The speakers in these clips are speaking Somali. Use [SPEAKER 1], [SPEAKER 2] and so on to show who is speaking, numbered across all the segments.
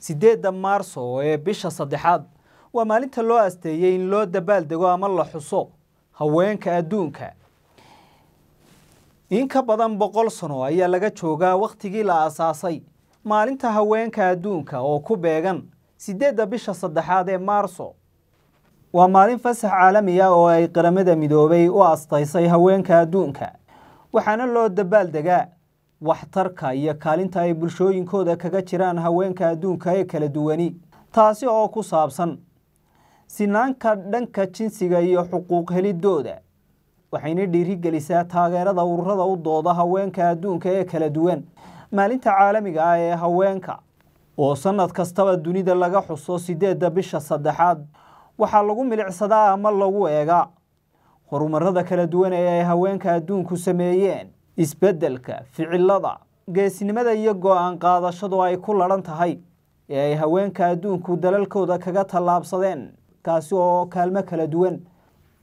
[SPEAKER 1] sideedda maarso ee bisha saddexaad waa maalinta loo asteeyey in loo dabaaldego ama la xuso haweenka adduunka in ka badan boqol sano ayaa laga joogaa wakhtigii la aasaasay maalinta haweenka adduunka oo ku beegan sideedda bisha saddexaad ee maarso waa maalin fasax caalami ah oo ay qaramada midoobay u astaysay haweenka adduunka waxaana loo dabaaldegaa waxtarka iyo kaalinta ay bulshooyinkooda kaga jiraan haweenka adduunka ee kala duwani taasi oo ku saabsan sinaanka dhanka jinsiga iyo xuquuq heliddooda waxayna dhiirigelisaa taageerada ururada u dooda haweenka adduunka ee kala duwan maalinta caalamiga ah ee haweenka oo sannad kastaba dunida laga xuso sideedda bisha saddexaad waxaa lagu milicsadaa ama lagu eegaa horumarada kala duwan ee ay haweenka adduunku sameeyeen isbeddelka ficilada geesinimada iyo go-aan qaadashadu ay ku ladhan tahay ee ay haweenka adduunku dalalkooda kaga tallaabsadeen kaasi oo kaalmo kala duwan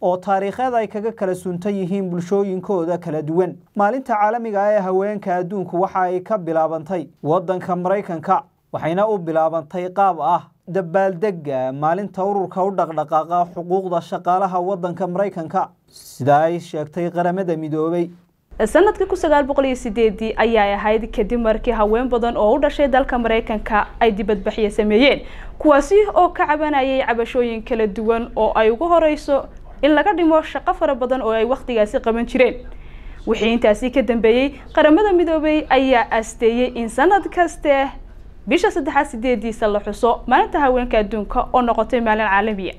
[SPEAKER 1] oo taariikheed ay kaga kala suntan yihiin bulshooyinkooda kala duwan maalinta caalamiga ah ee haweenka adduunku waxa ay ka bilaabantay waddanka maraykanka waxayna u bilaabantay qaab ah dabaaldegga maalinta ururka u dhaqdhaqaaqa xuquuqda shaqaalaha waddanka maraykanka sida ay sheegtay qaramada midoobay sanadkii kun sagaal
[SPEAKER 2] boqol iyo sideedii ayaa ahayd kadib markii haween badan oo u dhashay dalka maraykanka ay dibadbaxyo sameeyeen kuwaasi oo ka cabanayay cabashooyin kala duwan oo ay ugu horeyso in laga dhimo shaqo fara badan oo ay wakhtigaasi qaban jireen wixii intaasi ka dambeeyey qaramada midoobay ayaa asteeyey in sanad kaste bisha saddexaad sideediisa la xuso maalinta haweenka adduunka oo noqotay maalin caalamiya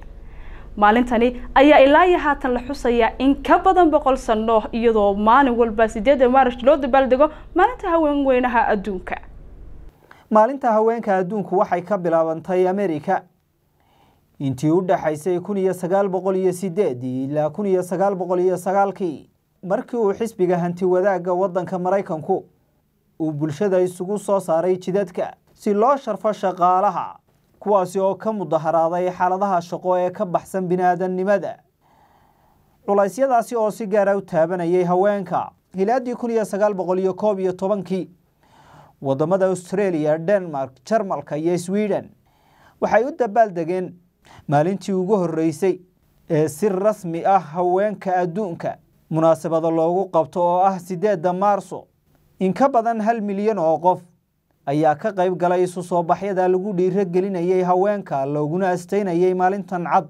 [SPEAKER 2] maalintani ayaa ilaa iyo haatan la xusayaa in ka badan boqol sano iyadoo maalin walba sideeda maaris loo dabaaldego maalinta haweenweynaha adduunka
[SPEAKER 1] maalinta haweenka adduunku waxay ka bilaabantay america intii u dhaxaysay kun iyo sagaal boqol iyo sideedii ilaa kun iyo sagaal boqol iyo sagaalkii markii uu xisbiga hanti wadaagga waddanka maraykanku uu bulshada isugu soo saaray jidadka si loo sharfo shaqaalaha kuwaasi oo ka mudaharaaday xaaladaha shaqo ee ka baxsan bini biniaadannimada culaysyadaasi oo si gaara ah u taabanayay haweenka hilaadii kun iyo sagaal boqol iyo koob iyo tobankii wadamada australia denmark jarmalka iyo swiden waxay u dabaal degeen maalintii ugu horreysay ee si rasmi ah haweenka adduunka munaasabada loogu qabto oo ah siddeedda maarso in ka badan hal milyan oo qof ayaa ka qayb galay isu soo baxyada lagu dhiiro gelinayay haweenka looguna astaynayay maalintan cad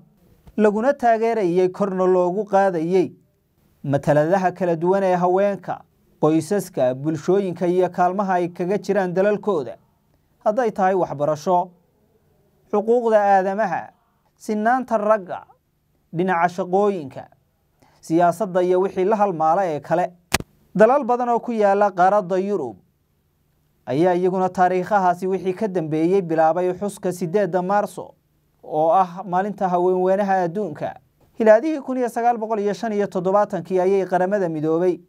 [SPEAKER 1] laguna taageerayay korna loogu qaadayay mataladaha kala duwan ee haweenka qoysaska bulshooyinka iyo kaalmaha ay kaga jiraan dalalkooda hadday tahay waxbarasho xuquuqda aadamaha sinaanta ragga dhinaca shaqooyinka siyaasadda iyo wixii la halmaala ee kale dalal badan oo ku yaala qaaradda yurub ayaa iyaguna taariikhahaasi wixii ka dambeeyey bilaabay xuska sideedda maarso oo ah maalinta haweenweynaha adduunka hilaadihii kun iyo sagaal boqol iyo shan iyo toddobaatankii ayay qaramada midoobay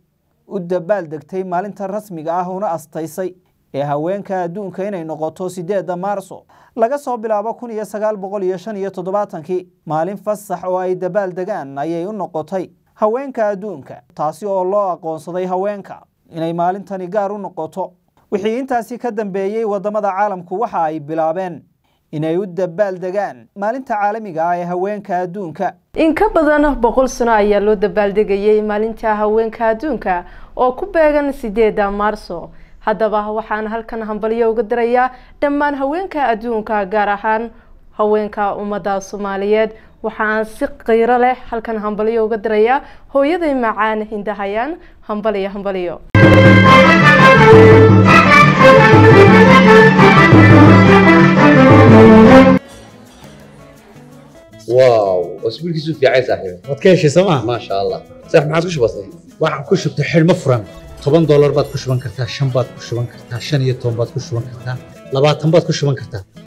[SPEAKER 1] u dabaal degtay maalinta rasmiga ah una astaysay ee haweenka adduunka inay noqoto sideedda maarso laga soo bilaabo kun iyo sagaal boqol iyo shan iyo toddobaatankii maalin fasax oo ay dabaal degaan ayay u noqotay haweenka adduunka taasi oo loo aqoonsaday haweenka inay maalintani gaar u noqoto wixii intaasi ka dambeeyey wadamada caalamku waxa ay bilaabeen inay u dabaal degaan maalinta caalamiga ah ee haweenka adduunka in ka
[SPEAKER 2] badan boqol sano ayaa loo dabaaldegayay maalinta haweenka adduunka oo ku beegan sideeda maarso haddaba waxaan halkan hambalyo uga dirayaa dhammaan haweenka adduunka gaar ahaan haweenka ummadda soomaaliyeed waxaan si qiiro leh halkan hambalyo uga dirayaa hooyaday macaan hindahayaan hambalyo hambalyo bas wiilkiisu fiican saaxiibay waad ka heshay soo maa maasha allah saaxiib maxaad ku shubatay waxaan ku shubtay xidhmo furan toban doolar
[SPEAKER 1] baad ku shuban kartaa shan baad ku shuban kartaa shan iyo toban baad ku shuban kartaa labaatan baad ku shuban kartaa